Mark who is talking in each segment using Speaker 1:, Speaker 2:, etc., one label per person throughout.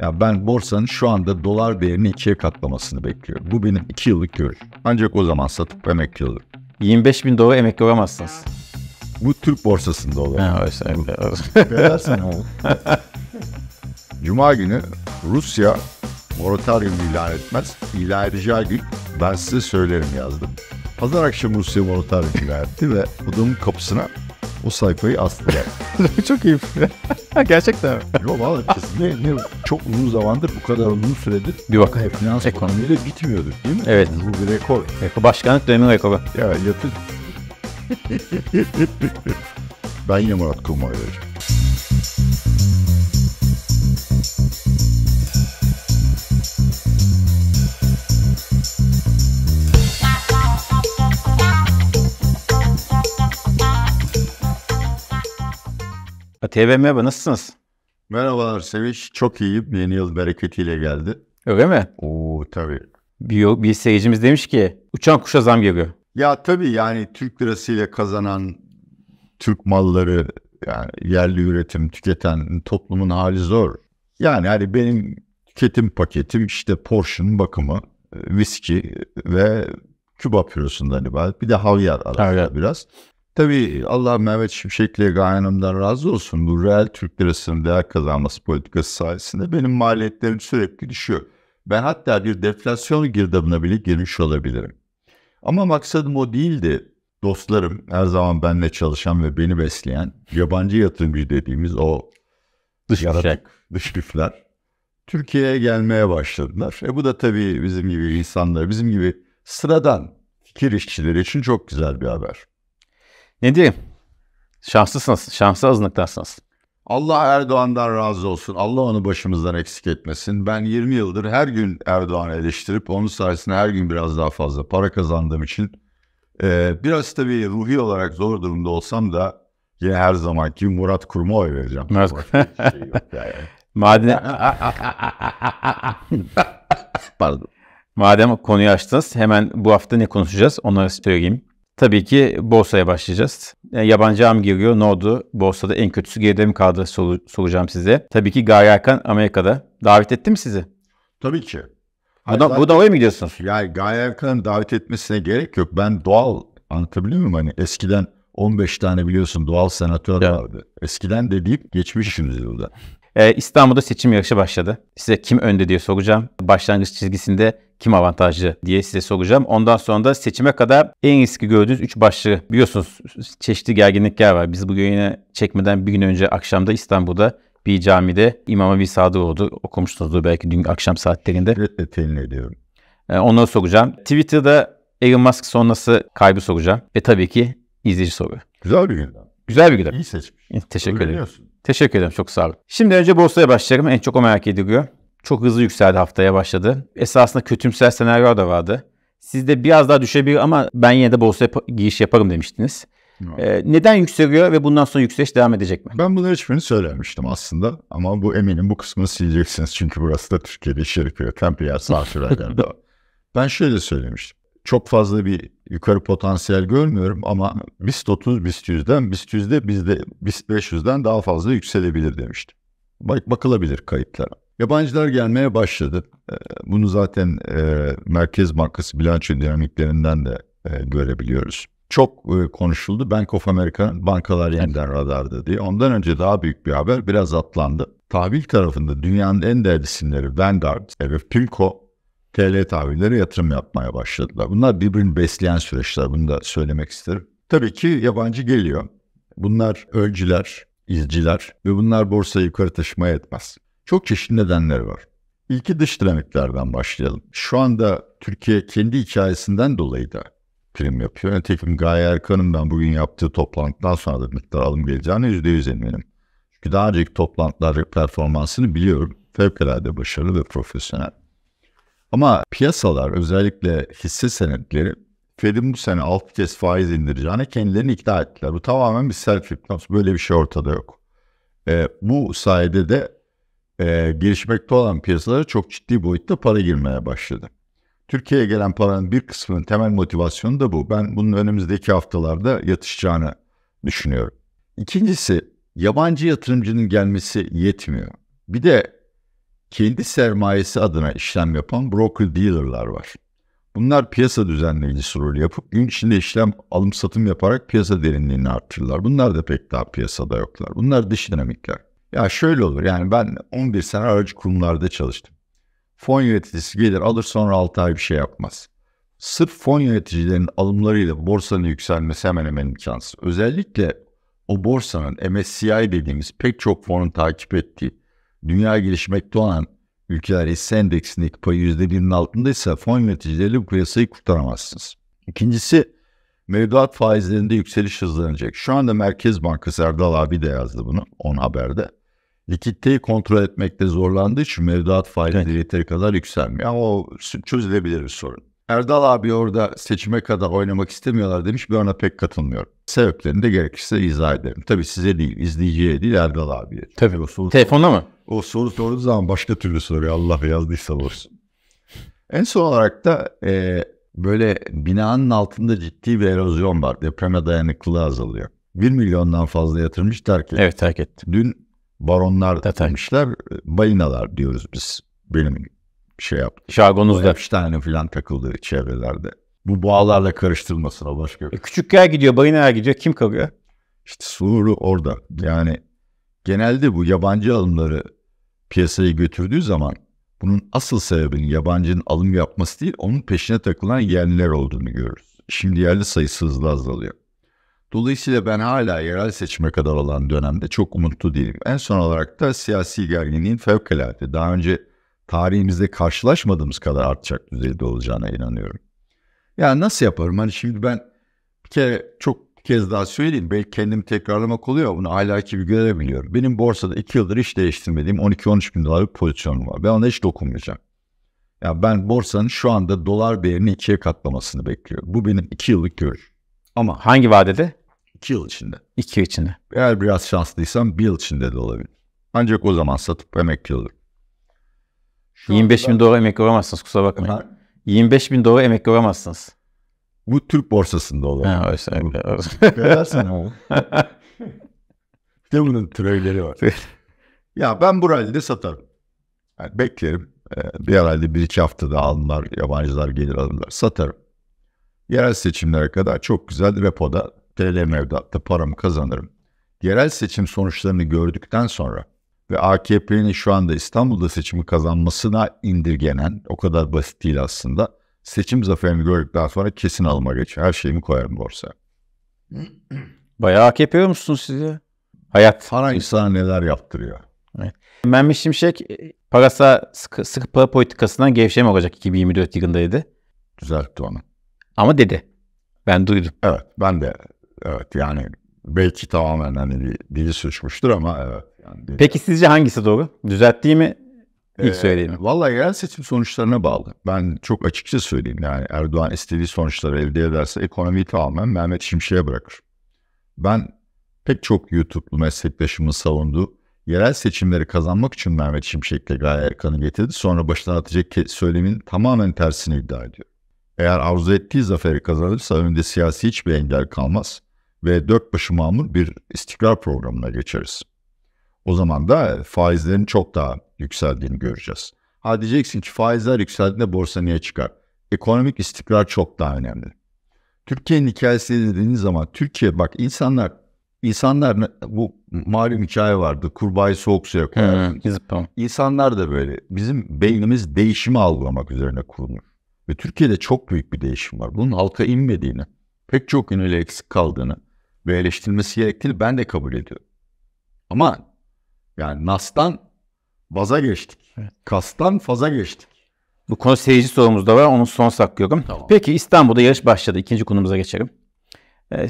Speaker 1: Ya ben borsanın şu anda dolar değerini ikiye katlamasını bekliyorum. Bu benim iki yıllık görüş. Ancak o zaman satıp emekli olurum. 25 bin dolar emekli olamazsınız. Bu Türk borsasında olur. Ha, oysa öyle. Bedersen oğlum. Cuma günü Rusya moratorium ilan etmez. İlan edeceği gün ben size söylerim yazdım. Pazar akşam Rusya moratorium ilan etti ve odamın kapısına bu sayfayı astılar. çok iyi. Gerçekten mi? Yok valla kesinlikle ne, çok uzun zamandır bu kadar uzun süredir bir bak. finans ekonomiyle bitmiyordu değil mi? Evet. Yani bu bir rekor. Rekor başkanlık dönemi rekoru. Ya yatır. ben ya Murat Kumay'ı Atiye merhaba nasılsınız? Merhabalar Sevinç. Çok iyiyim. Yeni yıl bereketiyle geldi. Öyle mi? Oo tabii. Bir, bir seyircimiz demiş ki uçan kuşa zam geliyor. Ya tabii yani Türk lirasıyla kazanan Türk malları yani yerli üretim tüketen toplumun hali zor. Yani hani benim tüketim paketim işte Porsche'nin bakımı, e, viski ve Küba pürosundan hani ibaret. Bir de havyar arada evet. biraz. Tabii Allah Mehmet Şimşek'le Gayen Hanım'dan razı olsun. Bu reel Türk lirasının değer kazanması politikası sayesinde benim maliyetlerim sürekli düşüyor. Ben hatta bir deflasyon girdabına bile girmiş olabilirim. Ama maksadım o değildi. Dostlarım, her zaman benimle çalışan ve beni besleyen yabancı yatırımcı dediğimiz o dış yaratık, dış güçler Türkiye'ye gelmeye başladılar. E bu da tabii bizim gibi insanlar, bizim gibi sıradan fikir işçileri için çok güzel bir haber. Ne diyeyim? Şanslısınız. Şanslı azınlıklarsınız. Allah Erdoğan'dan razı olsun. Allah onu başımızdan eksik etmesin. Ben 20 yıldır her gün Erdoğan'ı eleştirip onun sayesinde her gün biraz daha fazla para kazandığım için e, biraz tabii ruhi olarak zor durumda olsam da yine her zamanki Murat Kurum'a oy vereceğim. Murat. şey
Speaker 2: Pardon. Madem konuyu açtınız hemen bu hafta ne konuşacağız onu söyleyeyim. Tabii ki borsaya başlayacağız. Yani e, yabancı ham giriyor. Ne oldu? Borsada en kötüsü gerilim kaldı sor- soracağım size. Tabii ki Gary Erkan Amerika'da.
Speaker 1: Davet etti mi sizi? Tabii ki. Hayır, Buna, zaten, bu davaya mı gidiyorsunuz? Yani Gaye Erkan'ın davet etmesine gerek yok. Ben doğal anlatabiliyor muyum? Hani eskiden 15 tane biliyorsun doğal senatör evet. vardı. Eskiden de deyip geçmişsiniz burada. Ee, İstanbul'da seçim yarışı
Speaker 2: başladı. Size kim önde diye soracağım. Başlangıç çizgisinde kim avantajlı diye size soracağım. Ondan sonra da seçime kadar en riski gördüğünüz 3 başlığı biliyorsunuz çeşitli gerginlikler var. Biz bugün yine çekmeden bir gün önce akşamda İstanbul'da bir camide imama bir Sadık oldu. Okumuşsunuzdur belki dün akşam saatlerinde. Evet, temin ediyorum. Ee, onları soracağım. Twitter'da Elon Musk sonrası kaybı soracağım. Ve tabii ki izleyici soru. Güzel bir gündem. Güzel bir gündem. İyi seçmiş. Teşekkür ederim. Teşekkür ederim. Çok sağ olun. Şimdi önce borsaya başlayalım. En çok o merak ediliyor çok hızlı yükseldi haftaya başladı. Esasında kötümser senaryo da vardı. Siz de biraz daha düşebilir ama ben yine de borsaya giriş yaparım demiştiniz. Ee, neden yükseliyor ve
Speaker 1: bundan sonra yükseliş devam edecek mi? Ben bunları hiçbirini söylemiştim aslında ama bu eminim bu kısmını sileceksiniz çünkü burası da Türkiye'de iş yapıyor. Tem piyasa ben şöyle söylemiştim. Çok fazla bir yukarı potansiyel görmüyorum ama BIST 30, BIST 100'den, BIST 100'de bizde BIST 500'den daha fazla yükselebilir demiştim. Bak, bakılabilir kayıtlara. Yabancılar gelmeye başladı. Ee, bunu zaten e, Merkez Bankası bilanço dinamiklerinden de e, görebiliyoruz. Çok e, konuşuldu. Bank of America bankalar yeniden radarda diye. Ondan önce daha büyük bir haber biraz atlandı. Tahvil tarafında dünyanın en değerli isimleri Vanguard ve Pimco TL tahvillere yatırım yapmaya başladılar. Bunlar birbirini besleyen süreçler. Bunu da söylemek isterim. Tabii ki yabancı geliyor. Bunlar ölcüler, izciler ve bunlar borsayı yukarı taşımaya etmez. Çok çeşitli nedenleri var. İlki dış dinamiklerden başlayalım. Şu anda Türkiye kendi hikayesinden dolayı da prim yapıyor. Nitekim Gaye Erkan'ın ben bugün yaptığı toplantıdan sonra da miktar alım geleceğine %100 eminim. Çünkü daha önceki toplantılar performansını biliyorum. Fevkalade başarılı ve profesyonel. Ama piyasalar özellikle hisse senetleri Fed'in bu sene 6 kez faiz indireceğine kendilerini ikna ettiler. Bu tamamen bir self-hypnosis. Böyle bir şey ortada yok. E, bu sayede de e, gelişmekte olan piyasalara çok ciddi boyutta para girmeye başladı. Türkiye'ye gelen paranın bir kısmının temel motivasyonu da bu. Ben bunun önümüzdeki haftalarda yatışacağını düşünüyorum. İkincisi yabancı yatırımcının gelmesi yetmiyor. Bir de kendi sermayesi adına işlem yapan broker dealer'lar var. Bunlar piyasa düzenleyicisi rolü yapıp gün içinde işlem alım satım yaparak piyasa derinliğini artırırlar. Bunlar da pek daha piyasada yoklar. Bunlar dış dinamikler. Ya şöyle olur yani ben 11 sene aracı kurumlarda çalıştım. Fon yöneticisi gelir alır sonra 6 ay bir şey yapmaz. Sırf fon yöneticilerinin alımlarıyla borsanın yükselmesi hemen hemen imkansız. Özellikle o borsanın MSCI dediğimiz pek çok fonun takip ettiği dünya gelişmekte olan ülkeler hisse endeksindeki payı %1'in altındaysa fon yöneticileriyle bu piyasayı kurtaramazsınız. İkincisi mevduat faizlerinde yükseliş hızlanacak. Şu anda Merkez Bankası Erdal abi de yazdı bunu 10 haberde likiditeyi kontrol etmekte zorlandığı için mevduat faizleri yeteri kadar yükselmiyor. Ama o çözülebilir bir sorun. Erdal abi orada seçime kadar oynamak istemiyorlar demiş. Ben ona pek katılmıyorum. Sebeplerini de gerekirse izah ederim. Tabii size değil, izleyiciye değil Erdal abiye. Tabii. O soru Telefonda mı? O soru sorduğu zaman başka türlü soruyor. Allah yazdıysa olsun. en son olarak da e, böyle binanın altında ciddi bir erozyon var. Depreme dayanıklılığı azalıyor. 1 milyondan fazla yatırmış terk etti. Evet terk etti. Dün baronlar takılmışlar. Balinalar diyoruz biz. Benim şey yaptım. Şargonuzda. Üç tane falan takıldı çevrelerde. Bu boğalarla karıştırılmasına başka bir. E, yer gidiyor, balinalar gidiyor. Kim kalıyor? İşte Surlu orada. Yani genelde bu yabancı alımları piyasaya götürdüğü zaman bunun asıl sebebinin yabancının alım yapması değil, onun peşine takılan yerliler olduğunu görürüz. Şimdi yerli sayısı hızla azalıyor. Dolayısıyla ben hala yerel seçime kadar olan dönemde çok umutlu değilim. En son olarak da siyasi gerginliğin fevkalade daha önce tarihimizde karşılaşmadığımız kadar artacak düzeyde olacağına inanıyorum. Yani nasıl yaparım? Hani şimdi ben bir kere çok bir kez daha söyleyeyim. Belki kendimi tekrarlamak oluyor. Bunu ahlaki bir görebiliyorum. Benim borsada iki yıldır hiç değiştirmediğim 12-13 bin dolarlık pozisyonum var. Ben ona hiç dokunmayacağım. Ya yani ben borsanın şu anda dolar değerini ikiye katlamasını bekliyorum. Bu benim iki yıllık görüşüm. Ama hangi vadede? 2 yıl içinde. 2 yıl içinde. Eğer biraz şanslıysam bir yıl içinde de olabilir. Ancak o zaman satıp emekli olur. 25 anda... bin dolara emekli olamazsınız kusura bakmayın. Efendim? 25 bin dolara emekli olamazsınız. Bu Türk borsasında olur. Ha, oysa öyle. Belersen oğlum. de bunun türevleri var. ya ben bu rallide satarım. Yani beklerim. Ee, bir herhalde bir iki haftada alınlar, yabancılar gelir alırlar. Satarım. Yerel seçimlere kadar çok güzel repoda, TL mevduatta paramı kazanırım. Yerel seçim sonuçlarını gördükten sonra ve AKP'nin şu anda İstanbul'da seçimi kazanmasına indirgenen, o kadar basit değil aslında, seçim zaferini gördükten sonra kesin alıma geçer. Her şeyimi koyarım borsa. Bayağı AKP musunuz siz ya? Hayat. Para insana neler yaptırıyor. Evet. Mehmet Şimşek e,
Speaker 2: parasa sıkı, sıkı para politikasından gevşeme olacak 2024 yılındaydı. Düzeltti onu.
Speaker 1: Ama dedi. Ben duydum. Evet ben de evet yani belki tamamen hani bir dili suçmuştur ama evet. Yani Peki sizce hangisi doğru? Düzelttiği mi İlk ee, söyleyeyim. E, vallahi yerel seçim sonuçlarına bağlı. Ben çok açıkça söyleyeyim. Yani Erdoğan istediği sonuçları elde ederse ekonomiyi tamamen Mehmet Şimşek'e bırakır. Ben pek çok YouTube'lu meslektaşımın savunduğu yerel seçimleri kazanmak için Mehmet Şimşek'le Gaye Erkan'ı getirdi. Sonra başına atacak söylemin tamamen tersini iddia ediyor. Eğer arzu ettiği zaferi kazanırsa önünde siyasi hiçbir engel kalmaz ve dört başı mamur bir istikrar programına geçeriz. O zaman da e, faizlerin çok daha yükseldiğini göreceğiz. Ha diyeceksin ki faizler yükseldiğinde borsa niye çıkar? Ekonomik istikrar çok daha önemli. Türkiye'nin hikayesi dediğiniz zaman Türkiye bak insanlar insanlar bu malum hikaye vardı. Kurbağayı soğuk suya koyar. Hmm, insanlar da böyle. Bizim beynimiz değişimi algılamak üzerine kurulur. Ve Türkiye'de çok büyük bir değişim var. Bunun halka inmediğini, pek çok yönüyle eksik kaldığını ve eleştirilmesi gerektiğini ben de kabul ediyorum. Ama yani NAS'tan vaza geçtik. Evet. Kas'tan faza geçtik. Bu konu seyirci sorumuz da var. Onu son saklıyorum. Tamam. Peki İstanbul'da
Speaker 2: yarış başladı. İkinci konumuza geçelim. Ee,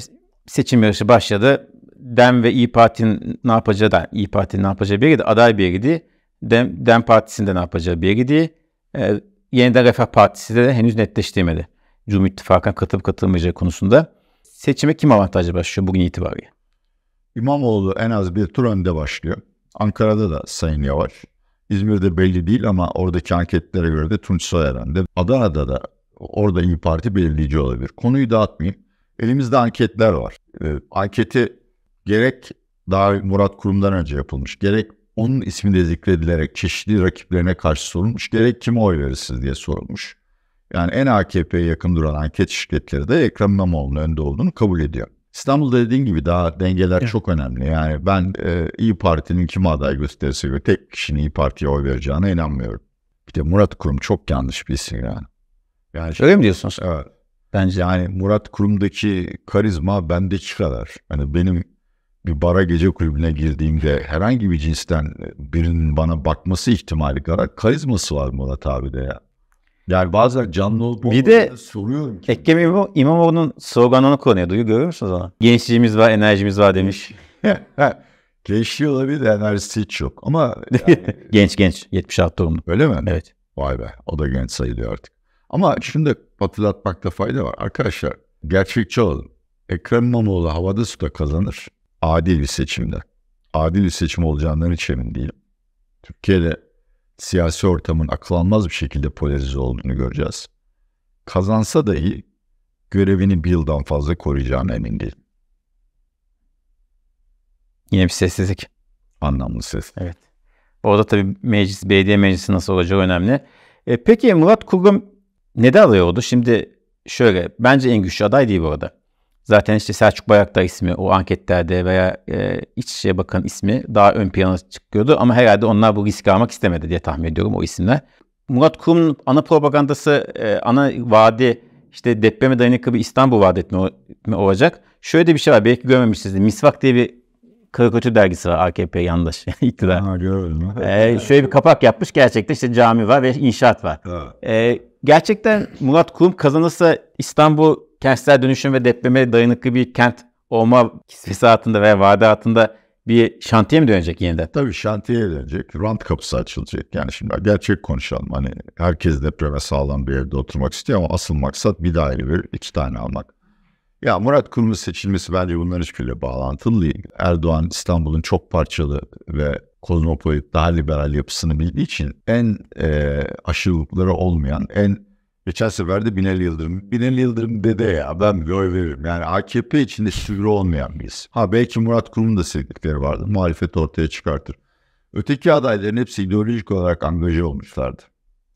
Speaker 2: seçim yarışı başladı. Dem ve İyi Parti'nin ne yapacağı da İyi Parti'nin ne yapacağı belliydi. Aday belliydi. Dem, Dem Partisi'nde ne yapacağı belliydi. Ee, yeniden Refah Partisi de henüz netleştirmedi. Cumhur İttifakı'na
Speaker 1: katılıp katılmayacağı konusunda. Seçime kim avantajlı başlıyor bugün itibariyle? İmamoğlu en az bir tur önde başlıyor. Ankara'da da Sayın Yavaş. İzmir'de belli değil ama oradaki anketlere göre de Tunç Soyeren'de. Adana'da da orada İyi Parti belirleyici olabilir. Konuyu dağıtmayayım. Elimizde anketler var. Ee, anketi gerek daha Murat Kurum'dan önce yapılmış, gerek onun ismi de zikredilerek çeşitli rakiplerine karşı sorulmuş. Gerek kime oy verirsiniz diye sorulmuş. Yani en AKP'ye yakın duran anket şirketleri de Ekrem İmamoğlu'nun önde olduğunu kabul ediyor. İstanbul'da dediğin gibi daha dengeler evet. çok önemli. Yani ben e, İyi Parti'nin kim aday gösterirse göre tek kişinin İyi Parti'ye oy vereceğine inanmıyorum. Bir de Murat Kurum çok yanlış bir isim yani. yani Öyle mi diyorsunuz? Evet. Bence yani Murat Kurum'daki karizma bende çıkarlar. Hani benim bir bara gece kulübüne girdiğimde herhangi bir cinsten e, birinin bana bakması ihtimali kadar karizması var Murat abi de ya. Yani bazen canlı olup bir de soruyorum ki. Ekrem
Speaker 2: İmam, İmamoğlu'nun sloganını kullanıyor. Duyu görüyor musunuz ona? Gençliğimiz var, enerjimiz var demiş.
Speaker 1: Gençliği olabilir de enerjisi hiç yok. Ama yani... genç genç 76 doğumlu. Öyle mi? Evet. Vay be o da genç sayılıyor artık. Ama şimdi hatırlatmakta fayda var. Arkadaşlar gerçekçi olalım. Ekrem İmamoğlu havada suda kazanır adil bir seçimde. Adil bir seçim olacağından hiç emin değilim. Türkiye'de siyasi ortamın akılanmaz bir şekilde polarize olduğunu göreceğiz. Kazansa dahi görevini bir yıldan fazla koruyacağına emin değilim. Yine bir sessizlik. Anlamlı ses. Evet.
Speaker 2: Orada tabii meclis, belediye meclisi nasıl olacağı önemli. E, peki Murat Kurgum neden aday oldu? Şimdi şöyle, bence en güçlü aday değil bu arada. Zaten işte Selçuk Bayak da ismi o anketlerde veya e, İçişleri Bakanı ismi daha ön plana çıkıyordu. Ama herhalde onlar bu riski almak istemedi diye tahmin ediyorum o isimler. Murat Kurum'un ana propagandası, e, ana vaadi işte depreme dayanıklı bir İstanbul vaat etme olacak. Şöyle de bir şey var belki görmemişsiniz. Misvak diye bir karikatür dergisi var AKP yandaş iktidar. Ha, gördüm. Ee, şöyle bir kapak yapmış gerçekten işte cami var ve inşaat var. Ee, gerçekten Murat Kurum kazanırsa İstanbul kentsel dönüşüm ve depreme dayanıklı bir kent olma kisvesi altında veya vade altında bir şantiye mi dönecek yeniden?
Speaker 1: Tabii şantiye dönecek. Rant kapısı açılacak. Yani şimdi gerçek konuşalım. Hani herkes depreme sağlam bir evde oturmak istiyor ama asıl maksat bir daire bir iki tane almak. Ya Murat Kurum'un seçilmesi bence bunların hiçbiriyle bağlantılı değil. Erdoğan İstanbul'un çok parçalı ve kozmopolit daha liberal yapısını bildiği için en e, aşırılıkları olmayan, en Geçen sefer de Binali Yıldırım. Binali Yıldırım dede ya ben bir oy veririm. Yani AKP içinde sürü olmayan biz. Ha belki Murat Kurum'un da sevdikleri vardı. Muhalefeti ortaya çıkartır. Öteki adayların hepsi ideolojik olarak angaje olmuşlardı.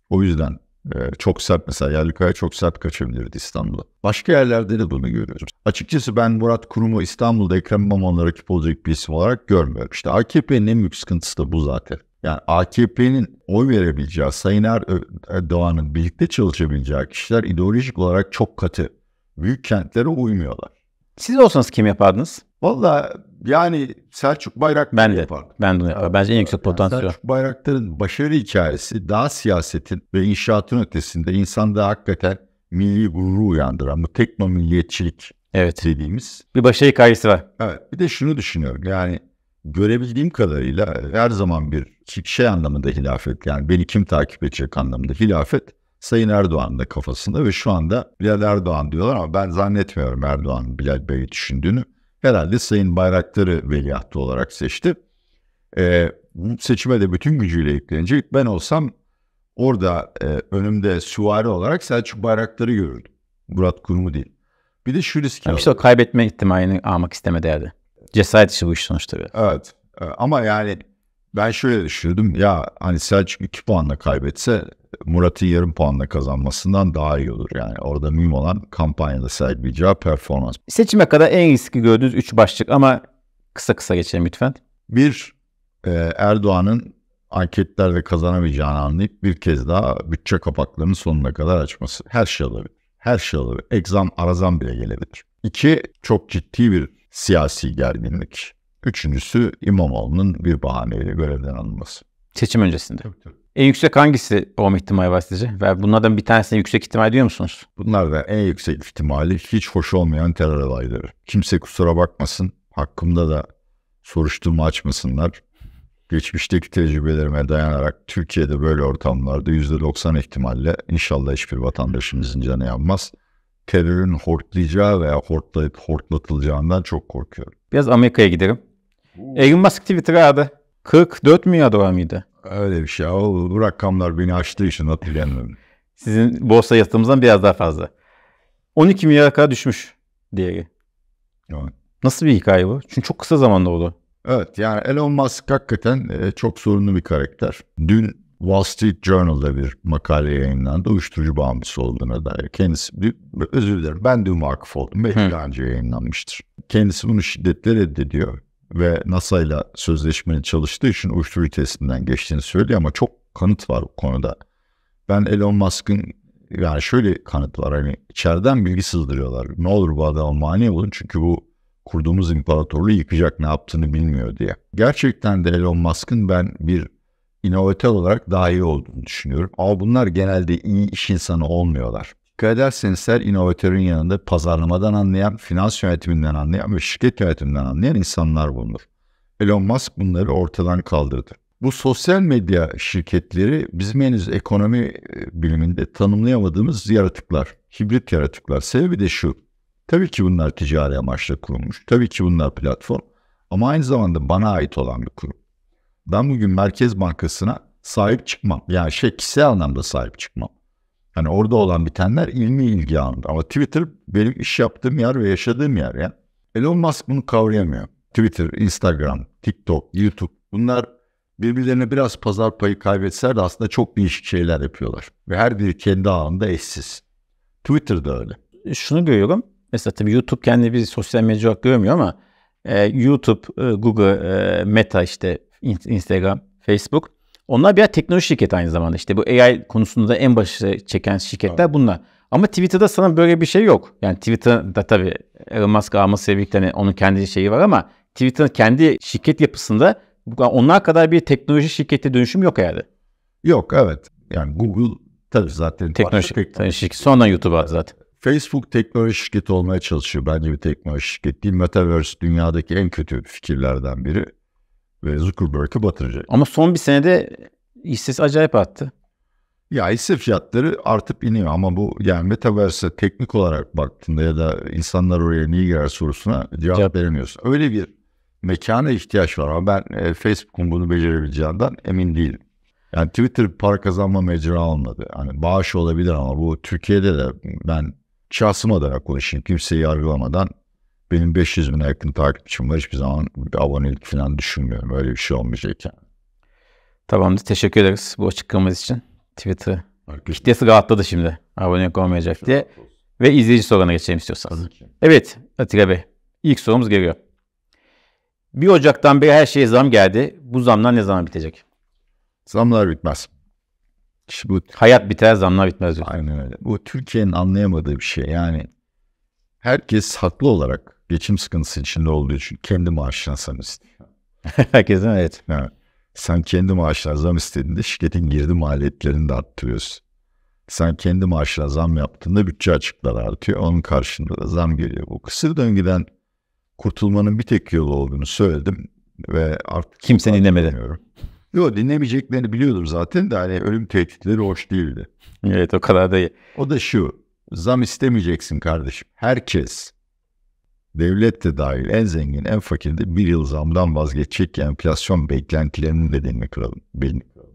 Speaker 1: O yüzden e, çok sert mesela Yerlikaya çok sert kaçabilirdi İstanbul'a. Başka yerlerde de bunu görüyoruz. Açıkçası ben Murat Kurum'u İstanbul'da Ekrem İmamoğlu'na rakip olacak bir isim olarak görmüyorum. İşte AKP'nin en büyük sıkıntısı da bu zaten. Yani AKP'nin oy verebileceği, Sayın er- Erdoğan'ın birlikte çalışabileceği kişiler ideolojik olarak çok katı. Büyük kentlere uymuyorlar. Siz olsanız kim yapardınız? Valla yani Selçuk Bayrak ben de yapardım. Ben de yapardım. Bence en yüksek yani potansiyel. Selçuk Bayraktar'ın başarı hikayesi daha siyasetin ve inşaatın ötesinde insanda hakikaten milli gururu uyandıran bu teknomilliyetçilik evet. dediğimiz. Bir başarı hikayesi var. Evet bir de şunu düşünüyorum yani görebildiğim kadarıyla her zaman bir şey, şey anlamında hilafet yani beni kim takip edecek anlamında hilafet Sayın Erdoğan'ın da kafasında ve şu anda Bilal Erdoğan diyorlar ama ben zannetmiyorum Erdoğan Bilal Bey'i düşündüğünü. Herhalde Sayın Bayraktar'ı veliahtı olarak seçti. Ee, seçime de bütün gücüyle yüklenecek. Ben olsam orada e, önümde süvari olarak Selçuk Bayraktar'ı görürdüm. Murat
Speaker 2: Kurumu değil. Bir de şu riski yani işte o kaybetme ihtimalini almak istemedi herhalde. Cesaret işi bu iş
Speaker 1: sonuçta. Bir. Evet. Ee, ama yani ben şöyle düşündüm. Ya hani Selçuk 2 puanla kaybetse Murat'ın yarım puanla kazanmasından daha iyi olur. Yani orada mühim olan kampanyada sergileyeceği performans. Seçime kadar en riskli gördüğünüz 3 başlık ama kısa kısa geçelim lütfen. Bir, e, Erdoğan'ın anketlerde kazanamayacağını anlayıp bir kez daha bütçe kapaklarının sonuna kadar açması. Her şey olabilir. Her şey olabilir. Egzam, arazam bile gelebilir. İki, çok ciddi bir siyasi gerginlik. Üçüncüsü İmamoğlu'nun bir bahaneyle görevden alınması. Seçim öncesinde. Tabii, tabii. En yüksek
Speaker 2: hangisi olma ihtimali var sizce? Ve bunlardan bir tanesine yüksek ihtimal diyor musunuz?
Speaker 1: Bunlar da en yüksek ihtimali hiç hoş olmayan terör olayları. Kimse kusura bakmasın. Hakkımda da soruşturma açmasınlar. Geçmişteki tecrübelerime dayanarak Türkiye'de böyle ortamlarda %90 ihtimalle inşallah hiçbir vatandaşımızın canı yanmaz terörün hortlayacağı veya hortlayıp hortlatılacağından çok korkuyorum.
Speaker 2: Biraz Amerika'ya gidelim. Elon Musk
Speaker 1: Twitter'a adı. 44 milyar dolar mıydı? Öyle bir şey. O, bu rakamlar
Speaker 2: beni açtığı için hatırlayamıyorum. Sizin borsa yatırımınızdan biraz daha fazla. 12
Speaker 1: milyar kadar düşmüş değeri. Evet. Nasıl bir hikaye bu? Çünkü çok kısa zamanda oldu. Evet yani Elon Musk hakikaten e, çok sorunlu bir karakter. Dün Wall Street Journal'da bir makale yayınlandı. Uyuşturucu bağımlısı olduğuna dair. Kendisi, özür dilerim ben de vakıf oldum. Belki daha önce yayınlanmıştır. Kendisi bunu şiddetle reddediyor. Ve NASA ile sözleşmeli çalıştığı için uyuşturucu testinden geçtiğini söylüyor ama çok kanıt var bu konuda. Ben Elon Musk'ın yani şöyle kanıt var hani içeriden bilgi sızdırıyorlar. Ne olur bu adama mani olun çünkü bu kurduğumuz imparatorluğu yıkacak ne yaptığını bilmiyor diye. Gerçekten de Elon Musk'ın ben bir inovatör olarak daha iyi olduğunu düşünüyorum. Ama bunlar genelde iyi iş insanı olmuyorlar. Dikkat ederseniz her inovatörün yanında pazarlamadan anlayan, finans yönetiminden anlayan ve şirket yönetiminden anlayan insanlar bulunur. Elon Musk bunları ortadan kaldırdı. Bu sosyal medya şirketleri bizim henüz ekonomi e, biliminde tanımlayamadığımız yaratıklar, hibrit yaratıklar. Sebebi de şu, tabii ki bunlar ticari amaçla kurulmuş, tabii ki bunlar platform ama aynı zamanda bana ait olan bir kurum ben bugün Merkez Bankası'na sahip çıkmam. Yani şey kişisel anlamda sahip çıkmam. Hani orada olan bitenler ilmi ilgi alanında. Ama Twitter benim iş yaptığım yer ve yaşadığım yer ya. Elon Musk bunu kavrayamıyor. Twitter, Instagram, TikTok, YouTube bunlar birbirlerine biraz pazar payı kaybetseler de aslında çok değişik şeyler yapıyorlar. Ve her biri kendi alanında eşsiz. Twitter da öyle.
Speaker 2: Şunu görüyorum. Mesela tabii YouTube kendi bir sosyal medya olarak görmüyor ama e, YouTube, e, Google, e, Meta işte Instagram, Facebook. Onlar birer teknoloji şirketi aynı zamanda. İşte bu AI konusunda en başı çeken şirketler evet. bunlar. Ama Twitter'da sana böyle bir şey yok. Yani Twitter'da tabii Elon Musk alması birlikte hani onun kendi şeyi var ama Twitter'ın kendi şirket yapısında onlar kadar bir teknoloji şirketi dönüşüm yok herhalde. Yok evet.
Speaker 1: Yani Google tabii zaten teknoloji, teknoloji şirketi. Sonra YouTube'a zaten. Facebook teknoloji şirketi olmaya çalışıyor. Bence bir teknoloji şirketi değil. Metaverse dünyadaki en kötü fikirlerden biri ve Zuckerberg'i batıracak. Ama son bir senede hissesi acayip attı. Ya hisse fiyatları artıp iniyor ama bu yani metaverse teknik olarak baktığında ya da insanlar oraya niye girer sorusuna cevap, cevap. veremiyorsun. Öyle bir mekana ihtiyaç var ama ben e, Facebook'un bunu becerebileceğinden emin değilim. Yani Twitter para kazanma mecra olmadı. Hani bağış olabilir ama bu Türkiye'de de ben şahsım olarak konuşayım kimseyi yargılamadan benim 500 bin yakın takipçim var. Hiçbir zaman bir abonelik falan düşünmüyorum. Öyle bir şey olmayacak yani. Tamamdır. Teşekkür ederiz bu açıklamanız
Speaker 2: için. Twitter'ı. Kitlesi rahatladı şimdi. Abone olmayacak diye. Ve izleyici soruna geçelim istiyorsanız. Evet Atilla Bey. İlk sorumuz geliyor. 1 Ocak'tan beri her şeye zam geldi. Bu zamlar ne zaman bitecek? Zamlar bitmez.
Speaker 1: İşte bu, Hayat biter, zamlar bitmez. Diyor. Aynen öyle. Bu Türkiye'nin anlayamadığı bir şey. Yani herkes haklı olarak geçim sıkıntısı içinde olduğu için kendi maaşına zam istiyor. Herkesin evet. evet. Sen kendi maaşına zam istediğinde şirketin girdi maliyetlerini de arttırıyorsun. Sen kendi maaşına zam yaptığında bütçe açıkları artıyor. Onun karşılığında da zam geliyor. Bu kısır döngüden kurtulmanın bir tek yolu olduğunu söyledim ve artık kimse dinlemedi. Yok dinlemeyeceklerini biliyordum zaten de hani ölüm tehditleri hoş değildi. Evet o kadar da iyi. O da şu zam istemeyeceksin kardeşim. Herkes devlet de dahil en zengin en fakir de bir yıl zamdan vazgeçecek ki enflasyon beklentilerinin bedelini kıralım. Bedelini kıralım.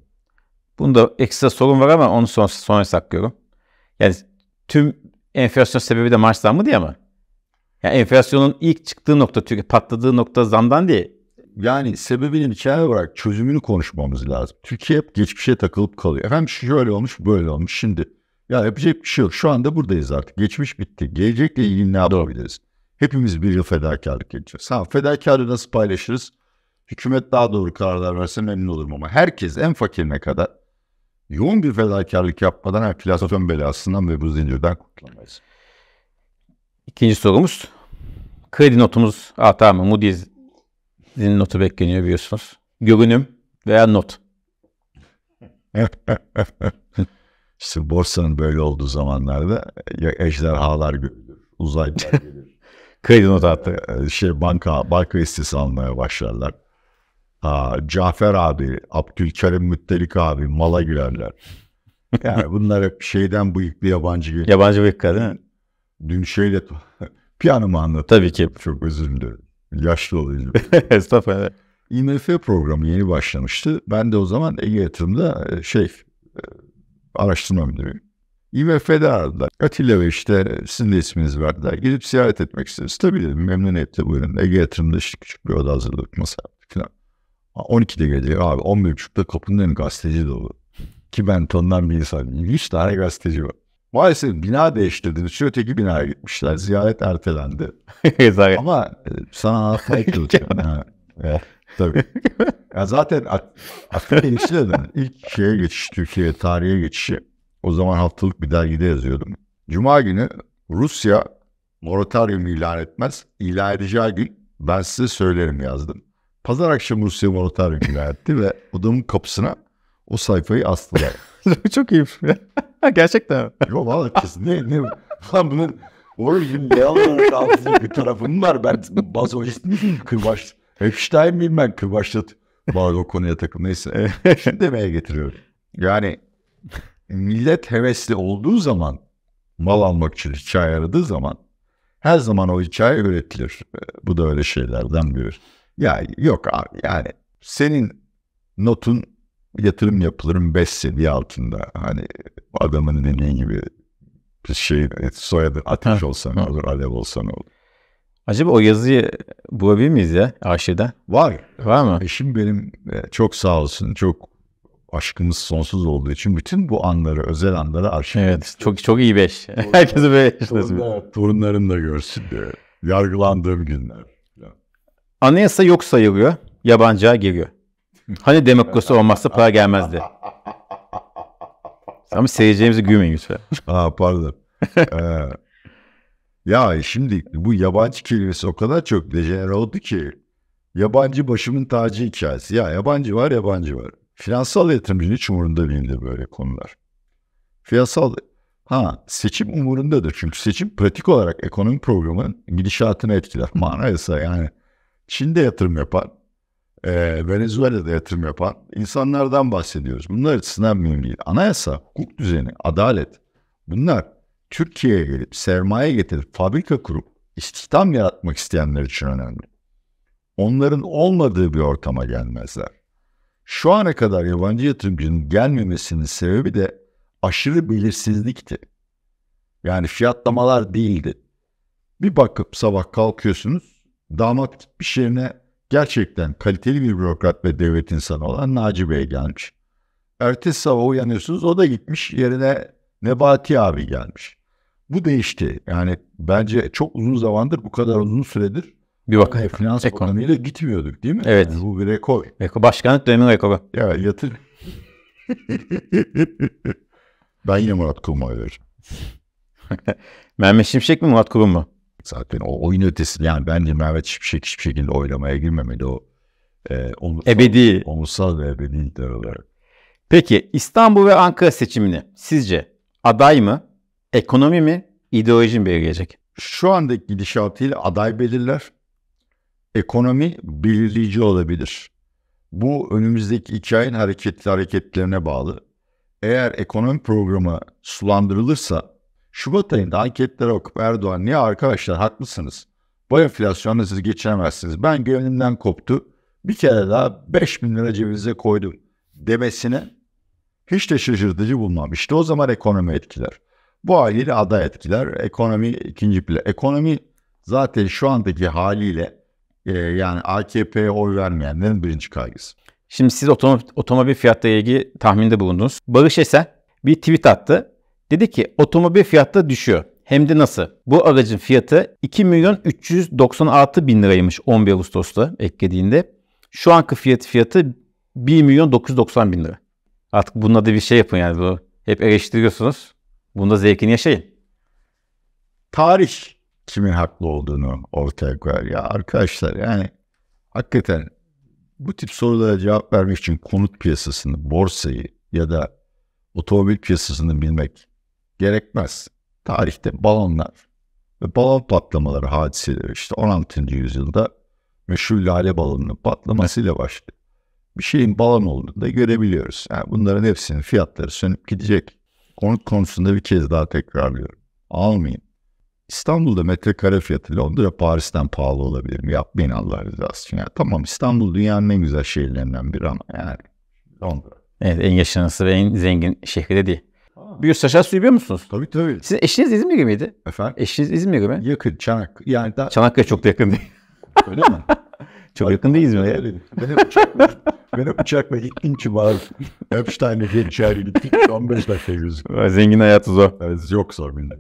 Speaker 2: Bunda ekstra sorun var ama onu son, sonra saklıyorum. Yani tüm enflasyon sebebi de maaş
Speaker 1: zammı diye ama. Yani enflasyonun ilk çıktığı nokta, Türkiye patladığı nokta zamdan diye. Yani sebebini içeri olarak çözümünü konuşmamız lazım. Türkiye hep geçmişe takılıp kalıyor. Hem şöyle olmuş böyle olmuş. Şimdi ya yapacak bir şey yok. Şu anda buradayız artık. Geçmiş bitti. Gelecekle ilgili ne yapabiliriz? Hepimiz bir yıl fedakarlık edeceğiz. Sağ? fedakarlığı nasıl paylaşırız? Hükümet daha doğru kararlar verse memnun olurum ama herkes en fakirine kadar yoğun bir fedakarlık yapmadan enflasyon belasından ve bu zincirden kurtulamayız. İkinci sorumuz. Kredi notumuz hata ah, mı? Moody's'in notu bekleniyor biliyorsunuz. Görünüm veya not. İşte borsanın böyle olduğu zamanlarda e, ya ejderhalar görülür, uzaylılar gelir. Kredi not attı, e, şey banka, banka listesi almaya başlarlar. Aa, Cafer abi, Abdülkerim Müttelik abi mala girerler. Yani bunlar hep şeyden bıyıklı yabancı gibi. Yabancı bıyıklı değil mi? Dün şeyle piyano mu anlattım? Tabii ki. Çok özür dilerim. Yaşlı olayım. Estağfurullah. IMF programı yeni başlamıştı. Ben de o zaman Ege Yatırım'da e, şey araştırma müdürü. IMF'de aradılar. Atilla ve işte sizin de isminiz verdiler. Gidip ziyaret etmek isteriz. Tabii dedim Memnun etti buyurun. Ege yatırımda işte küçük bir oda hazırladık masa falan. 12'de geliyor abi 11.30'da kapının önü gazeteci dolu. Ki ben tanınan bir insan 100 tane gazeteci var. Maalesef bina değiştirdiğimiz için öteki binaya gitmişler. Ziyaret ertelendi. Ama e, sana anlatmayı kılacağım. Tabii. Ya zaten aslında gençliğe ilk şeye geçiş, Türkiye tarihe geçişi. O zaman haftalık bir dergide yazıyordum. Cuma günü Rusya moratorium ilan etmez. İlan edeceği gün ben size söylerim yazdım. Pazar akşamı Rusya moratorium ilan etti ve odamın kapısına o sayfayı astılar. Çok iyi. Gerçekten. Yok valla kesin. Ne, ne? Lan bunun orijin ne alır bir tarafım var. Ben bazoist miyim? Kırbaç. Epstein miyim ben? Kırbaçlat. Var o konuya takım. Neyse. E, şunu demeye getiriyorum. Yani millet hevesli olduğu zaman mal almak için hikaye aradığı zaman her zaman o hikaye üretilir. E, bu da öyle şeylerden biri. Ya yok abi yani senin notun yatırım yapılırım 5 seviye altında. Hani adamın dediğin gibi bir şey e, soyadı ateş olsan, ne olur, alev olsa olur. Acaba o yazıyı bulabilir miyiz ya arşivden? Var. Var mı? Eşim benim e, çok sağ olsun çok aşkımız sonsuz olduğu için bütün bu anları, özel anları arşiv. Evet, istedim. çok çok iyi beş. Herkesi beş. torunlarım da görsün diye. Yargılandığım günler. Anayasa yok sayılıyor,
Speaker 2: yabancıya giriyor. Hani demokrasi olmazsa para gelmezdi.
Speaker 1: Ama seyircilerimizi gülmeyin lütfen. Ha pardon. ee, ya şimdi bu yabancı kelimesi o kadar çok dejenere oldu ki yabancı başımın tacı hikayesi. Ya yabancı var yabancı var. Finansal yatırımcının hiç umurunda değildir böyle konular. Finansal ha seçim umurundadır. Çünkü seçim pratik olarak ekonomi programının gidişatını etkiler. Manaysa yani Çin'de yatırım yapan, e, Venezuela'da yatırım yapan insanlardan bahsediyoruz. Bunlar açısından mühim değil. Anayasa, hukuk düzeni, adalet bunlar Türkiye'ye gelip sermaye getirip fabrika kurup istihdam yaratmak isteyenler için önemli. Onların olmadığı bir ortama gelmezler. Şu ana kadar yabancı yatırımcının gelmemesinin sebebi de aşırı belirsizlikti. Yani fiyatlamalar değildi. Bir bakıp sabah kalkıyorsunuz, damat bir yerine gerçekten kaliteli bir bürokrat ve devlet insanı olan Naci Bey gelmiş. Ertesi sabah uyanıyorsunuz o da gitmiş yerine Nebati abi gelmiş bu değişti. Yani bence çok uzun zamandır bu kadar uzun süredir bir vaka e, finans ekonomiyle gitmiyorduk değil mi? Evet. Yani bu bir rekor. Rekor başkanlık dönemi rekoru. Ya yatır. ben yine Murat Kurum'a Mehmet Şimşek mi Murat Kurum mu? Zaten o oyun ötesi yani bence Mehmet Şimşek hiçbir şekilde oylamaya girmemeli o. E, onursal, ebedi. Onursal ve ebedi olarak. Peki İstanbul ve Ankara
Speaker 2: seçimini sizce aday mı Ekonomi mi, ideoloji mi belirleyecek?
Speaker 1: Şu andaki gidişatıyla aday belirler. Ekonomi belirleyici olabilir. Bu önümüzdeki iki ayın hareketli hareketlerine bağlı. Eğer ekonomi programı sulandırılırsa Şubat ayında anketlere okup Erdoğan niye arkadaşlar haklısınız? Bu enflasyonla siz geçinemezsiniz. Ben gönlümden koptu. Bir kere daha 5 bin lira cebinize koydum demesine hiç de şaşırtıcı bulmam. İşte o zaman ekonomi etkiler. Bu haliyle ada etkiler. Ekonomi ikinci plan. Ekonomi zaten şu andaki haliyle e, yani AKP'ye oy vermeyenlerin birinci kaygısı. Şimdi siz otom otomobil fiyatla ilgili tahminde bulundunuz. Barış Esen
Speaker 2: bir tweet attı. Dedi ki otomobil fiyatı düşüyor. Hem de nasıl? Bu aracın fiyatı 2 milyon 396 bin liraymış 11 Ağustos'ta eklediğinde. Şu anki fiyat fiyatı 1 milyon 990 bin lira. Artık bununla da bir şey yapın yani bu. Hep eleştiriyorsunuz. Bunda zevkini yaşayın.
Speaker 1: Tarih kimin haklı olduğunu ortaya koyar ya arkadaşlar yani hakikaten bu tip sorulara cevap vermek için konut piyasasını, borsayı ya da otomobil piyasasını bilmek gerekmez. Tarihte balonlar ve balon patlamaları hadiseleri işte 16. yüzyılda meşhur lale balonunun patlamasıyla başladı. Bir şeyin balon olduğunu da görebiliyoruz. Yani bunların hepsinin fiyatları sönüp gidecek konut konusunda bir kez daha tekrarlıyorum. Almayın. İstanbul'da metrekare fiyatı Londra Paris'ten pahalı olabilir mi? Yapmayın Allah rızası için. Ya, tamam İstanbul dünyanın en güzel şehirlerinden biri ama yani Londra. Evet en yaşanası ve en zengin
Speaker 2: şehri de değil. Ha. Bir saçlar suyu biliyor musunuz? Tabii tabii. Sizin eşiniz İzmirli miydi? Efendim? Eşiniz İzmirli mi?
Speaker 1: Yakın Çanak. Yani daha... Çanakkale çok da yakın değil. Öyle mi? çok Hayır, yakın değil İzmir'e. Benim çok Beni uçakla gittin ki var. Epstein'e geçerli. gittik. 15 dakika yüzük. Zengin hayatı zor. Evet, yok zor benim.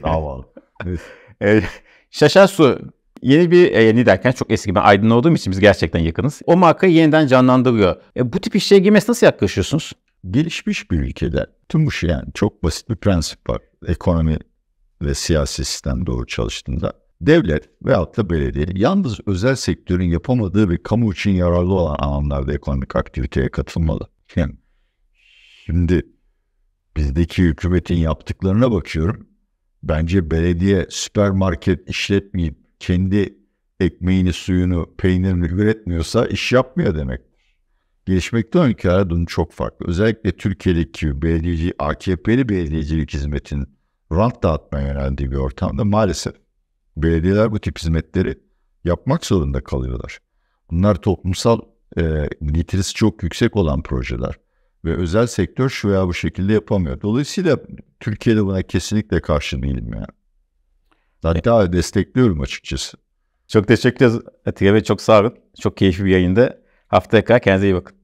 Speaker 1: Davalı. Evet.
Speaker 2: E, Şaşar Su Yeni bir e, yeni derken çok eski ben aydın olduğum için biz gerçekten yakınız. O markayı yeniden canlandırıyor. E, bu tip işe
Speaker 1: girmesi nasıl yaklaşıyorsunuz? Gelişmiş bir ülkede Tüm bu şey, yani çok basit bir prensip var. Ekonomi ve siyasi sistem doğru çalıştığında Devlet veyahut da belediye yalnız özel sektörün yapamadığı ve kamu için yararlı olan alanlarda ekonomik aktiviteye katılmalı. Yani şimdi bizdeki hükümetin yaptıklarına bakıyorum. Bence belediye süpermarket işletmeyip kendi ekmeğini, suyunu, peynirini üretmiyorsa iş yapmıyor demek. Gelişmekte olan ülkelerde durum çok farklı. Özellikle Türkiye'deki belediyeci, AKP'li belediyecilik hizmetinin rant dağıtmaya yöneldiği bir ortamda maalesef belediyeler bu tip hizmetleri yapmak zorunda kalıyorlar. Bunlar toplumsal e, getirisi çok yüksek olan projeler ve özel sektör şu veya bu şekilde yapamıyor. Dolayısıyla Türkiye'de buna kesinlikle karşı değilim yani. Hatta evet. destekliyorum açıkçası. Çok teşekkür ederiz Atilla Bey. Çok sağ olun. Çok keyifli bir
Speaker 2: yayında. Haftaya kadar kendinize iyi bakın.